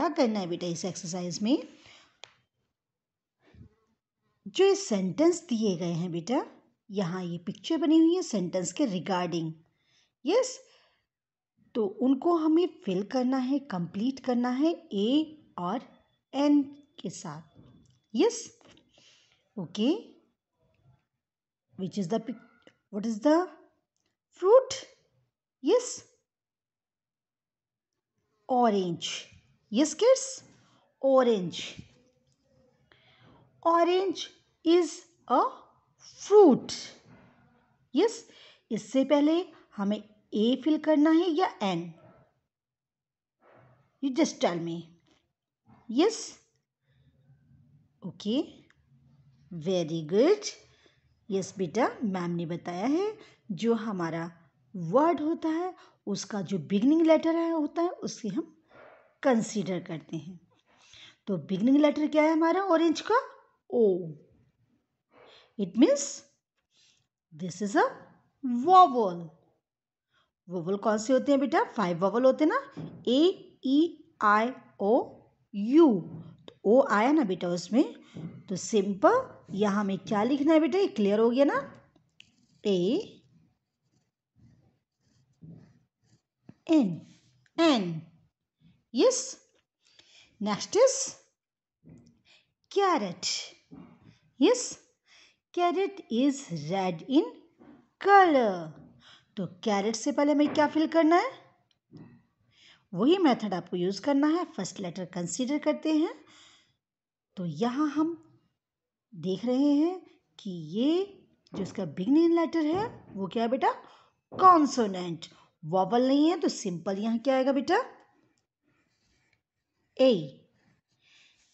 क्या करना है बेटा इस एक्सरसाइज में जो ये सेंटेंस दिए गए हैं बेटा यहाँ ये पिक्चर बनी हुई है सेंटेंस के रिगार्डिंग यस तो उनको हमें फिल करना है कंप्लीट करना है ए और एन के साथ yes okay which is the what is the fruit yes orange Yes, kids? Orange. Orange is a fruit. Yes, इससे पहले हमें ए फिल करना है या an you just tell me yes okay very good yes बेटा ma'am ने बताया है जो हमारा वर्ड होता है उसका जो बिगनिंग लेटर है होता है उससे हम कंसीडर करते हैं तो बिगनिंग लेटर क्या है हमारा ऑरेंज का O it means this is a vowel vowel कौन से होते हैं बेटा फाइव वोवल होते हैं ना ए ई आई ओ यू तो ओ आया ना बेटा उसमें तो सिंपल यहां हमें क्या लिखना है बेटा ये क्लियर हो गया ना A an an yes next is carrot yes carrot is red in color तो कैरेट से पहले हमें क्या फिल करना है वही मेथड आपको यूज़ करना है फर्स्ट लेटर कंसीडर करते हैं तो यहाँ हम देख रहे हैं कि ये जो इसका बिगनिंग लेटर है वो क्या है बेटा कॉन्सोनेंट वॉबल नहीं है तो सिंपल यहाँ क्या आएगा बेटा A.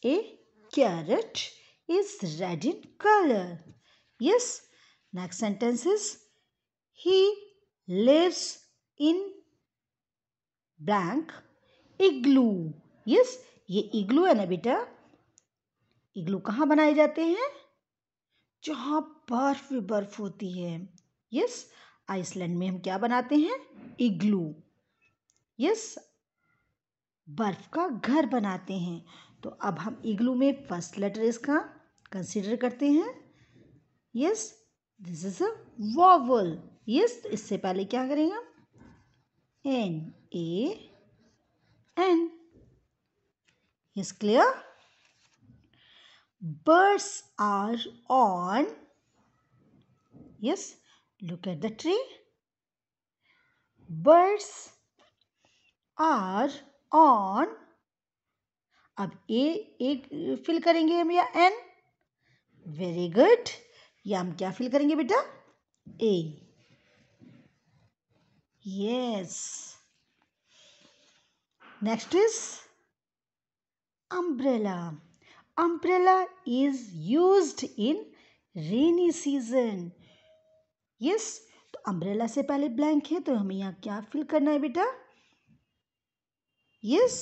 A carrot is red in color. Yes. Next sentence is He lives in blank igloo. Yes. ये इग्लू है ना बेटा इग्लू कहाँ बनाए जाते हैं जहाँ बर्फ भी बर्फ होती है यस आइसलैंड में हम क्या बनाते हैं इग्लू यस बर्फ़ का घर बनाते हैं तो अब हम इग्लू में फर्स्ट लेटर इसका कंसिडर करते हैं yes this is a vowel yes तो इससे पहले क्या करेंगे an a an yes clear birds are on yes look at the tree birds are on अब ए एक फिल करेंगे हम या एन वेरी गुड या हम क्या फिल करेंगे बेटा a yes next is umbrella umbrella is use in rainy season yes तो अम्ब्रेला से पहले ब्लैंक है तो हमें यहाँ क्या फिल करना है बेटा yes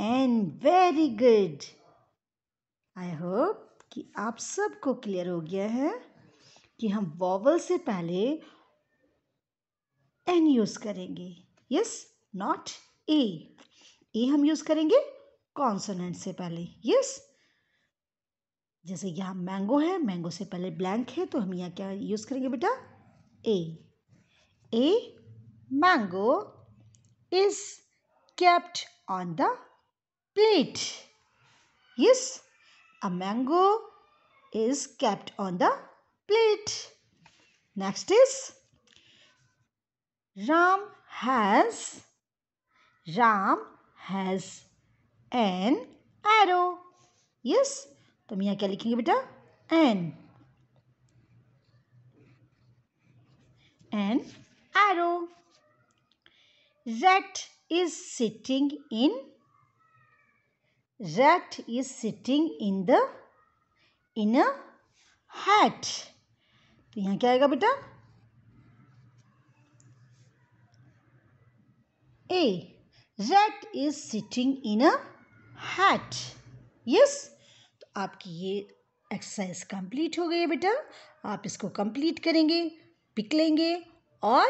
and very good I hope कि आप सबको क्लियर हो गया है कि हम वॉवल से पहले एन यूज करेंगे यस नॉट ए ए हम यूज करेंगे कॉन्सोनेंट से पहले यस जैसे यहाँ मैंगो है मैंगो से पहले ब्लैंक है तो हम यहाँ क्या यूज करेंगे बेटा a a mango is kept on the plate. Yes, a mango is kept on the plate. Next is Ram has Ram has an arrow. Yes, मैं यहाँ क्या लिखेंगे बेटा An. An arrow. Rat is sitting in rat is sitting in the in a hat तो यहाँ क्या आएगा बेटा ए rat is sitting in a hat yes तो आपकी ये एक्सरसाइज कंप्लीट हो गई है बेटा आप इसको कंप्लीट करेंगे पिक लेंगे और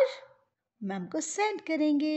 मैम को सेंड करेंगे